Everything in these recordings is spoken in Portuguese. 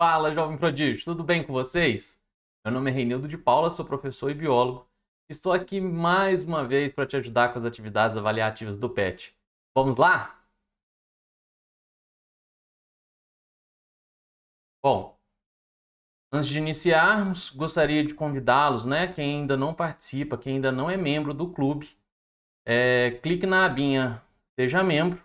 Fala, jovem prodígio, tudo bem com vocês? Meu nome é Reinildo de Paula, sou professor e biólogo. Estou aqui mais uma vez para te ajudar com as atividades avaliativas do PET. Vamos lá? Bom, antes de iniciarmos, gostaria de convidá-los, né? Quem ainda não participa, quem ainda não é membro do clube, é, clique na abinha Seja Membro,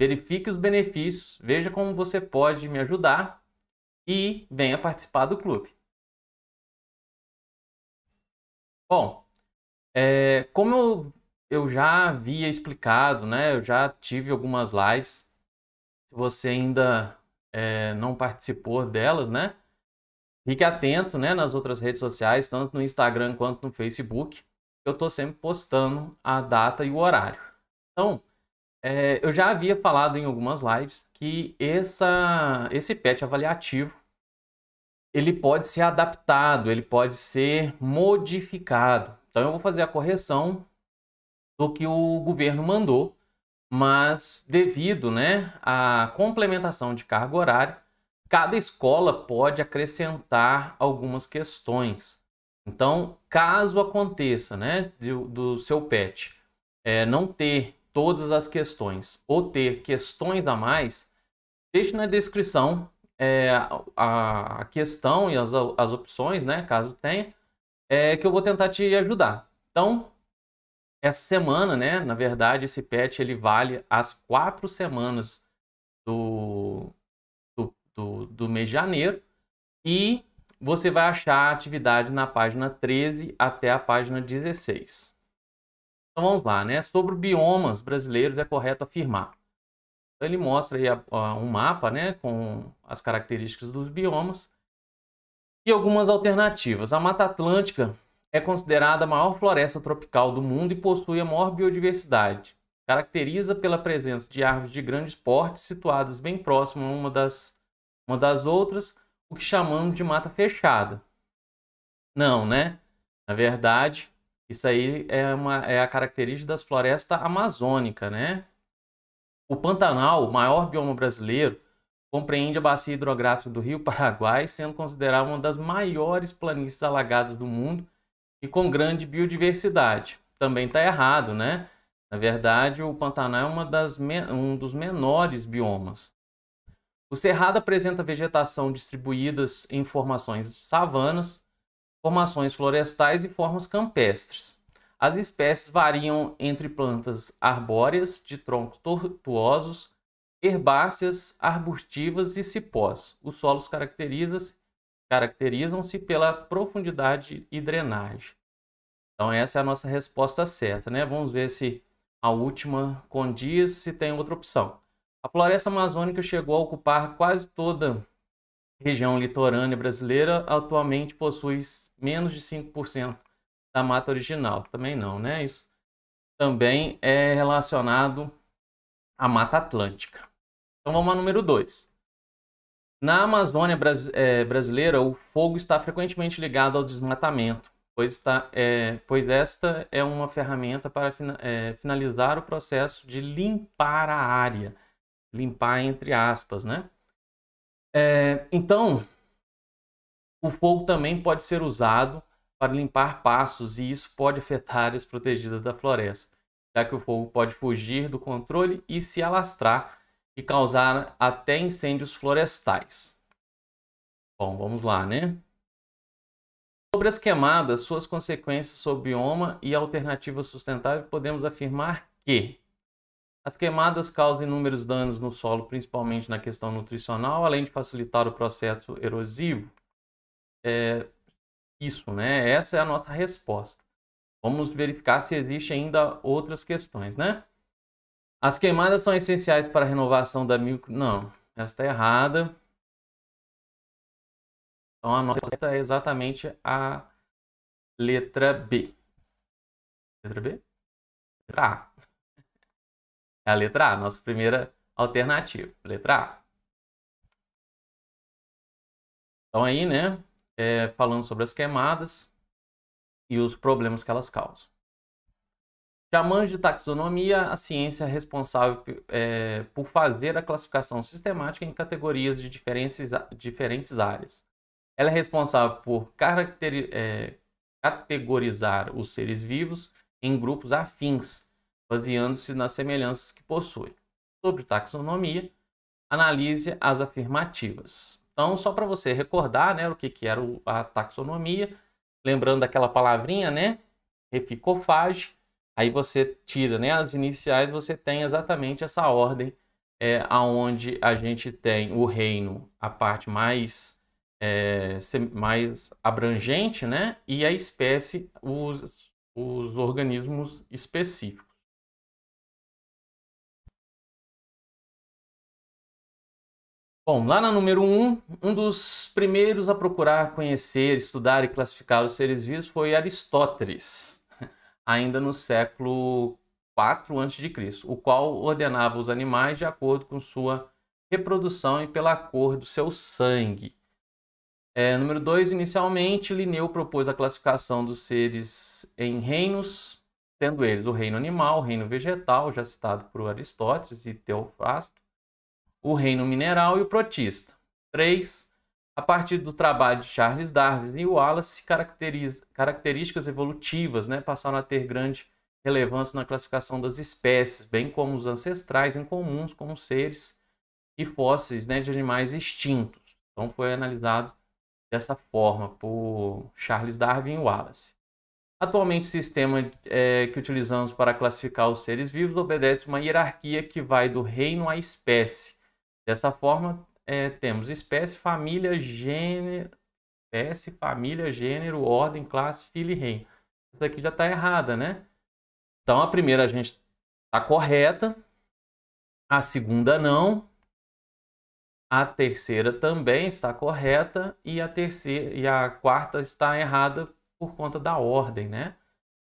verifique os benefícios, veja como você pode me ajudar e venha participar do clube. Bom, é, como eu, eu já havia explicado, né, eu já tive algumas lives, se você ainda é, não participou delas, né, fique atento né, nas outras redes sociais, tanto no Instagram quanto no Facebook, eu estou sempre postando a data e o horário. Então, é, eu já havia falado em algumas lives que essa, esse patch avaliativo ele pode ser adaptado, ele pode ser modificado. Então eu vou fazer a correção do que o governo mandou, mas devido né, à complementação de carga horária, cada escola pode acrescentar algumas questões. Então, caso aconteça né, do, do seu pet é, não ter todas as questões ou ter questões a mais, deixe na descrição é, a, a, questão e as, as opções, né, caso tenha, é, que eu vou tentar te ajudar. Então, essa semana, né, na verdade, esse patch ele vale as quatro semanas do, do, do, do mês de janeiro e você vai achar a atividade na página 13 até a página 16. Então vamos lá, né? Sobre biomas brasileiros é correto afirmar ele mostra aí a, a, um mapa né, com as características dos biomas e algumas alternativas. A Mata Atlântica é considerada a maior floresta tropical do mundo e possui a maior biodiversidade. Caracteriza pela presença de árvores de grandes portes situadas bem próximo uma das, uma das outras, o que chamamos de mata fechada. Não, né? Na verdade, isso aí é, uma, é a característica das florestas amazônicas, né? O Pantanal, o maior bioma brasileiro, compreende a bacia hidrográfica do Rio Paraguai, sendo considerada uma das maiores planícies alagadas do mundo e com grande biodiversidade. Também está errado, né? Na verdade, o Pantanal é uma das um dos menores biomas. O Cerrado apresenta vegetação distribuídas em formações savanas, formações florestais e formas campestres. As espécies variam entre plantas arbóreas de troncos tortuosos, herbáceas, arbustivas e cipós. Os solos caracterizam-se caracterizam pela profundidade e drenagem. Então essa é a nossa resposta certa, né? Vamos ver se a última condiz, se tem outra opção. A floresta amazônica chegou a ocupar quase toda a região litorânea brasileira, atualmente possui menos de 5% da mata original. Também não, né? Isso também é relacionado à Mata Atlântica. Então vamos ao número 2. Na Amazônia bras é, brasileira, o fogo está frequentemente ligado ao desmatamento, pois, está, é, pois esta é uma ferramenta para fina é, finalizar o processo de limpar a área. Limpar entre aspas, né? É, então, o fogo também pode ser usado para limpar pastos e isso pode afetar áreas protegidas da floresta, já que o fogo pode fugir do controle e se alastrar e causar até incêndios florestais. Bom, vamos lá, né? Sobre as queimadas, suas consequências sobre o bioma e alternativas sustentáveis, podemos afirmar que as queimadas causam inúmeros danos no solo, principalmente na questão nutricional, além de facilitar o processo erosivo. É, isso, né? Essa é a nossa resposta. Vamos verificar se existe ainda outras questões, né? As queimadas são essenciais para a renovação da micro... Não, essa está errada. Então a nossa resposta é exatamente a letra B. Letra B? Letra A. É a letra A, nossa primeira alternativa. Letra A. Então aí, né? é, falando sobre as queimadas e os problemas que elas causam. Chamando de taxonomia a ciência responsável é, por fazer a classificação sistemática em categorias de diferentes, diferentes áreas. Ela é responsável por é, categorizar os seres vivos em grupos afins, baseando-se nas semelhanças que possuem. Sobre taxonomia, analise as afirmativas. Então, só para você recordar né, o que, que era a taxonomia, lembrando daquela palavrinha, né? Reficofage, aí você tira né, as iniciais, você tem exatamente essa ordem é, aonde a gente tem o reino, a parte mais, é, mais abrangente, né? E a espécie, os, os organismos específicos. Bom, lá na número 1, um, um dos primeiros a procurar conhecer, estudar e classificar os seres vivos foi Aristóteles, ainda no século 4 a.C., o qual ordenava os animais de acordo com sua reprodução e pela cor do seu sangue. É, número 2, inicialmente, Linneu propôs a classificação dos seres em reinos, tendo eles o reino animal, o reino vegetal, já citado por Aristóteles e Teofrasto, o reino mineral e o protista. 3. A partir do trabalho de Charles Darwin e Wallace, características evolutivas né, passaram a ter grande relevância na classificação das espécies, bem como os ancestrais em comuns como seres e fósseis né, de animais extintos. Então foi analisado dessa forma por Charles Darwin e Wallace. Atualmente, o sistema é, que utilizamos para classificar os seres vivos obedece uma hierarquia que vai do reino à espécie Dessa forma, é, temos espécie, família, gênero, espécie, família, gênero, ordem, classe, filho e reino. Isso aqui já está errada, né? Então a primeira a gente está correta, a segunda não, a terceira também está correta e a terceira e a quarta está errada por conta da ordem, né?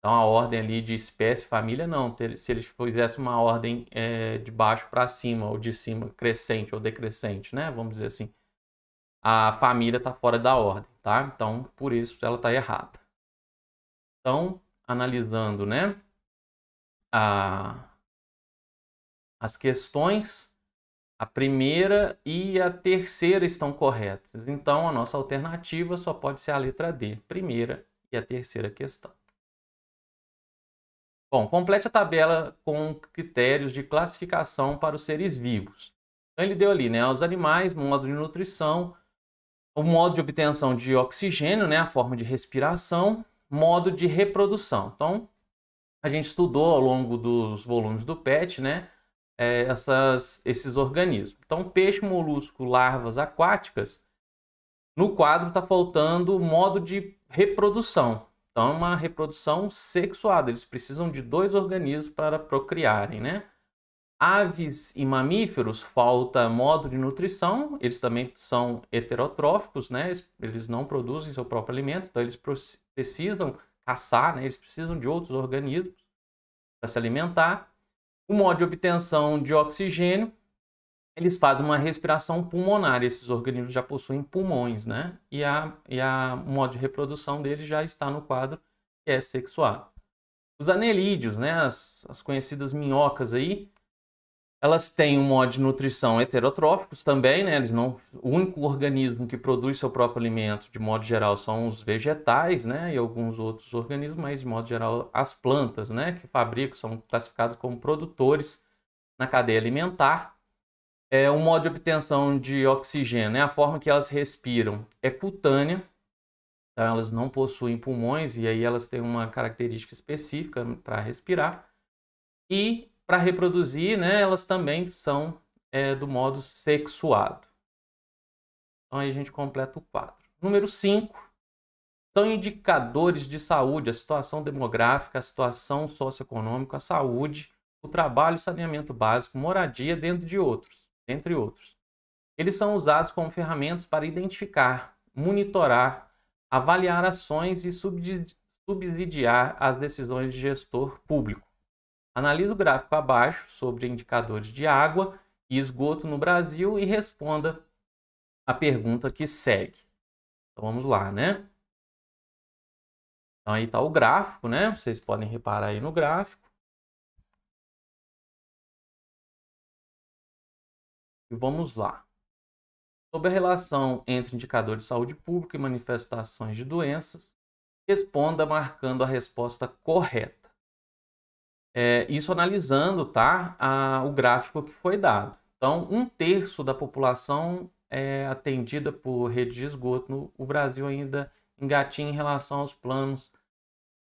Então a ordem ali de espécie, família, não. Se eles fizessem uma ordem é, de baixo para cima, ou de cima crescente ou decrescente, né? Vamos dizer assim. A família está fora da ordem, tá? Então por isso ela está errada. Então, analisando, né? A... As questões, a primeira e a terceira estão corretas. Então a nossa alternativa só pode ser a letra D, primeira e a terceira questão. Bom, complete a tabela com critérios de classificação para os seres vivos. Então ele deu ali, né, os animais, modo de nutrição, o modo de obtenção de oxigênio, né, a forma de respiração, modo de reprodução. Então, a gente estudou ao longo dos volumes do PET, né, é, essas, esses organismos. Então, peixe, molusco, larvas aquáticas, no quadro está faltando o modo de reprodução. Então é uma reprodução sexuada, eles precisam de dois organismos para procriarem, né? Aves e mamíferos falta modo de nutrição, eles também são heterotróficos, né? Eles não produzem seu próprio alimento, então eles precisam caçar, né? Eles precisam de outros organismos para se alimentar. O modo de obtenção de oxigênio eles fazem uma respiração pulmonar. Esses organismos já possuem pulmões, né? E a, e a o modo de reprodução deles já está no quadro que é sexual Os anelídeos, né? As, as conhecidas minhocas aí, elas têm um modo de nutrição heterotróficos também, né? Eles não, o único organismo que produz seu próprio alimento, de modo geral, são os vegetais, né? E alguns outros organismos, mas de modo geral, as plantas, né? Que fabricam, são classificados como produtores na cadeia alimentar é um modo de obtenção de oxigênio, é a forma que elas respiram. É cutânea, tá? elas não possuem pulmões e aí elas têm uma característica específica para respirar. E para reproduzir, né, elas também são é, do modo sexuado. Então aí a gente completa o quadro. Número 5. São indicadores de saúde, a situação demográfica, a situação socioeconômica, a saúde, o trabalho, saneamento básico, moradia, dentro de outros entre outros. Eles são usados como ferramentas para identificar, monitorar, avaliar ações e subsidiar as decisões de gestor público. Analise o gráfico abaixo sobre indicadores de água e esgoto no Brasil e responda a pergunta que segue. Então vamos lá, né? Então aí está o gráfico, né? Vocês podem reparar aí no gráfico. E vamos lá. Sobre a relação entre indicador de saúde pública e manifestações de doenças, responda marcando a resposta correta. É, isso analisando tá, a, o gráfico que foi dado. Então, um terço da população é atendida por rede de esgoto. No, o Brasil ainda engatinha em relação aos planos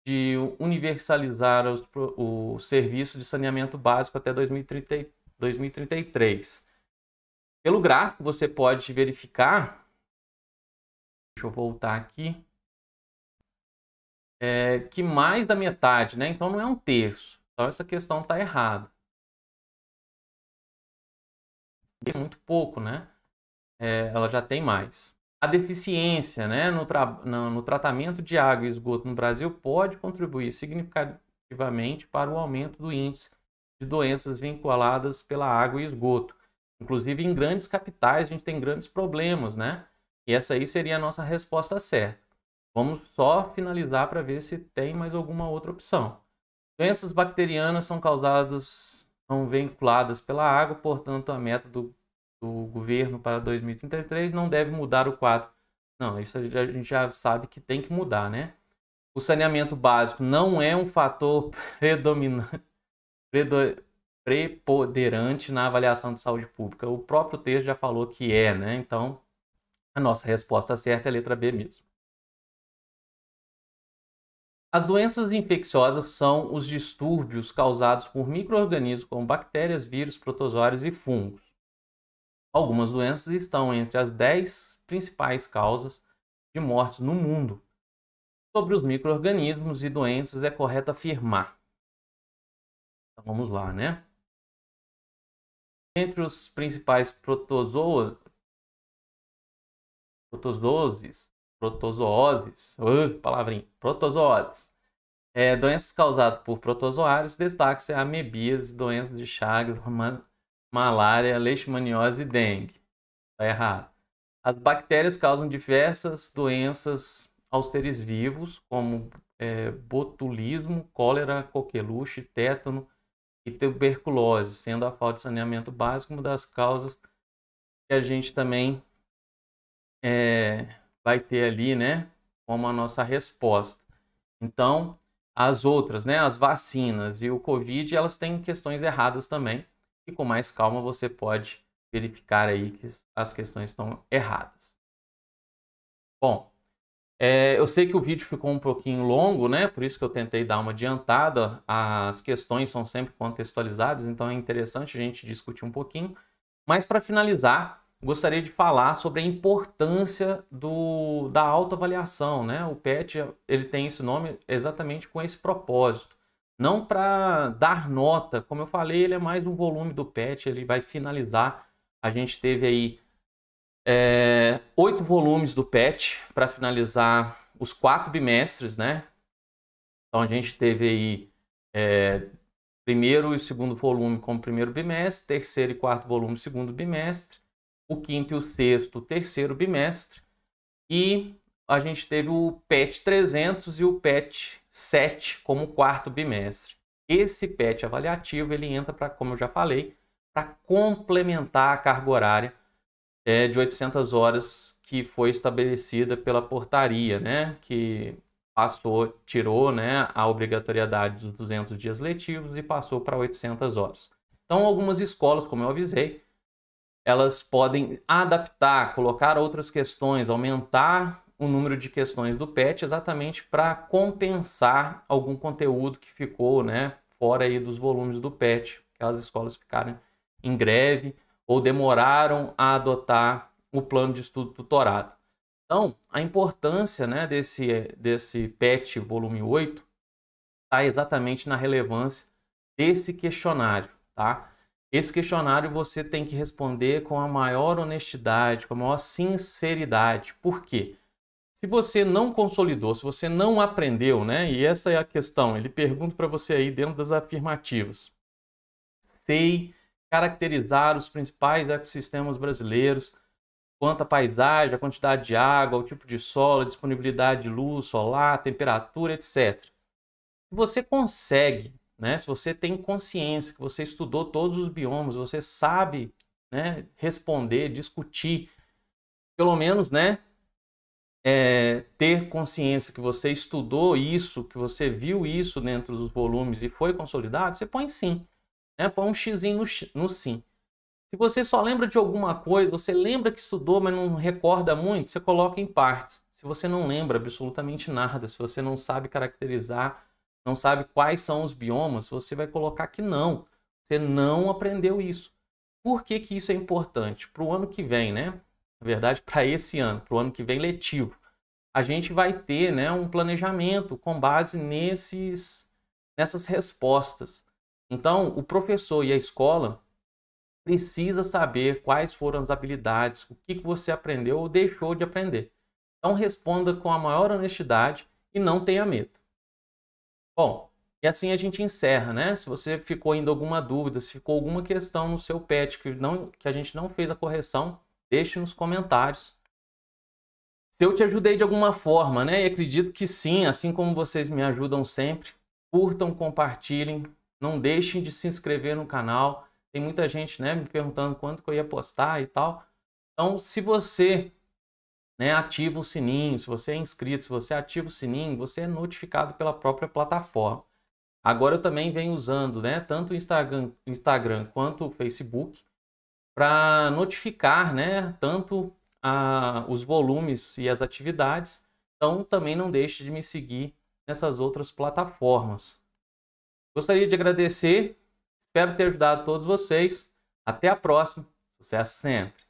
de universalizar os, o serviço de saneamento básico até 2030, 2033. Pelo gráfico, você pode verificar. Deixa eu voltar aqui. É, que mais da metade, né? Então não é um terço. Então essa questão está errada. É muito pouco, né? É, ela já tem mais. A deficiência né, no, tra no, no tratamento de água e esgoto no Brasil pode contribuir significativamente para o aumento do índice de doenças vinculadas pela água e esgoto. Inclusive em grandes capitais a gente tem grandes problemas, né? E essa aí seria a nossa resposta certa. Vamos só finalizar para ver se tem mais alguma outra opção. Doenças bacterianas são causadas, são vinculadas pela água, portanto a meta do, do governo para 2033 não deve mudar o quadro. Não, isso a gente já sabe que tem que mudar, né? O saneamento básico não é um fator predominante, preponderante na avaliação de saúde pública. O próprio texto já falou que é, né? Então, a nossa resposta certa é a letra B mesmo. As doenças infecciosas são os distúrbios causados por micro-organismos como bactérias, vírus, protozoários e fungos. Algumas doenças estão entre as 10 principais causas de mortes no mundo. Sobre os micro-organismos e doenças é correto afirmar. Então, vamos lá, né? Entre os principais protozoos, protozooses, protozooses, uh, palavrinha, protozooses, é, doenças causadas por protozoários, destacam-se a amebias, doenças de Chagas, malária, leishmaniose e dengue. Está errado. As bactérias causam diversas doenças aos seres vivos, como é, botulismo, cólera, coqueluche, tétano, e tuberculose, sendo a falta de saneamento básico uma das causas que a gente também é, vai ter ali, né, como a nossa resposta. Então, as outras, né, as vacinas e o Covid, elas têm questões erradas também, e com mais calma você pode verificar aí que as questões estão erradas. Bom, é, eu sei que o vídeo ficou um pouquinho longo, né? Por isso que eu tentei dar uma adiantada. As questões são sempre contextualizadas, então é interessante a gente discutir um pouquinho. Mas para finalizar, gostaria de falar sobre a importância do, da autoavaliação, né? O PET ele tem esse nome exatamente com esse propósito, não para dar nota. Como eu falei, ele é mais um volume do PET, ele vai finalizar. A gente teve aí é, oito volumes do PET para finalizar os quatro bimestres, né? Então a gente teve aí é, primeiro e segundo volume como primeiro bimestre, terceiro e quarto volume segundo bimestre, o quinto e o sexto terceiro bimestre e a gente teve o PET 300 e o PET 7 como quarto bimestre. Esse PET avaliativo ele entra para, como eu já falei, para complementar a carga horária é, de 800 horas que foi estabelecida pela portaria, né? Que passou, tirou né, a obrigatoriedade dos 200 dias letivos e passou para 800 horas. Então, algumas escolas, como eu avisei, elas podem adaptar, colocar outras questões, aumentar o número de questões do PET exatamente para compensar algum conteúdo que ficou né, fora aí dos volumes do PET, aquelas escolas ficarem em greve ou demoraram a adotar o plano de estudo tutorado. Então, a importância né, desse, desse PET volume 8 está exatamente na relevância desse questionário. Tá? Esse questionário você tem que responder com a maior honestidade, com a maior sinceridade. Por quê? Se você não consolidou, se você não aprendeu, né? E essa é a questão. Ele pergunta para você aí dentro das afirmativas. Sei caracterizar os principais ecossistemas brasileiros, quanto à paisagem, a quantidade de água, o tipo de solo, a disponibilidade de luz solar, temperatura, etc. Você consegue, né? Se você tem consciência que você estudou todos os biomas, você sabe, né, responder, discutir, pelo menos, né, é, ter consciência que você estudou isso, que você viu isso dentro dos volumes e foi consolidado, você põe sim. Né? Põe um x no, no sim. Se você só lembra de alguma coisa, você lembra que estudou, mas não recorda muito, você coloca em partes. Se você não lembra absolutamente nada, se você não sabe caracterizar, não sabe quais são os biomas, você vai colocar que não. Você não aprendeu isso. Por que, que isso é importante? Para o ano que vem, né? Na verdade, para esse ano, para o ano que vem letivo, a gente vai ter né, um planejamento com base nesses, nessas respostas. Então, o professor e a escola precisa saber quais foram as habilidades, o que, que você aprendeu ou deixou de aprender. Então, responda com a maior honestidade e não tenha medo. Bom, e assim a gente encerra, né? Se você ficou ainda alguma dúvida, se ficou alguma questão no seu pet que, não, que a gente não fez a correção, deixe nos comentários. Se eu te ajudei de alguma forma, né? E acredito que sim, assim como vocês me ajudam sempre, curtam, compartilhem, não deixem de se inscrever no canal. Tem muita gente né, me perguntando quanto que eu ia postar e tal. Então, se você né, ativa o sininho, se você é inscrito, se você ativa o sininho, você é notificado pela própria plataforma. Agora eu também venho usando né, tanto o Instagram, Instagram quanto o Facebook para notificar né, tanto a, os volumes e as atividades. Então também não deixe de me seguir nessas outras plataformas. Gostaria de agradecer, espero ter ajudado todos vocês. Até a próxima, sucesso sempre!